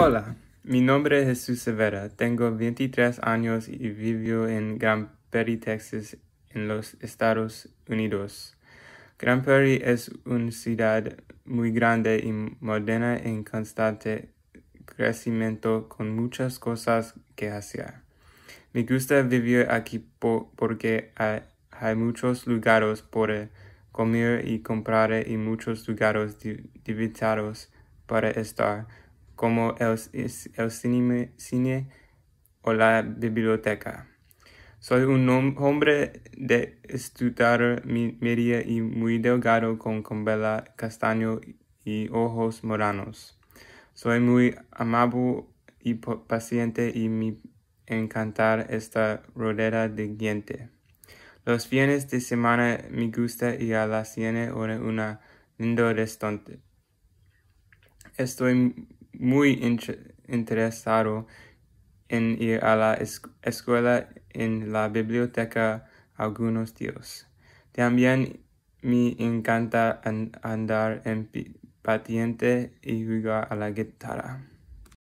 Hola, mi nombre es Jesús Severa, tengo 23 años y vivo en Grand Prairie, Texas, en los Estados Unidos. Grand Prairie es una ciudad muy grande y moderna en constante crecimiento con muchas cosas que hacer. Me gusta vivir aquí porque hay, muchos lugares para comer y comprar y muchos lugares divertidos para estar como el, el cine, cine, o la biblioteca. Soy un hombre de estudiar media y muy delgado con cabello castaño y ojos moranos. Soy muy amable y paciente y me encanta esta rodera de gente. Los fines de semana me gusta ir a la cine o una lindo restaurante. Estoy muy interesado en ir a la escuela en la biblioteca algunos días. También me encanta andar en patiente y jugar a la guitarra.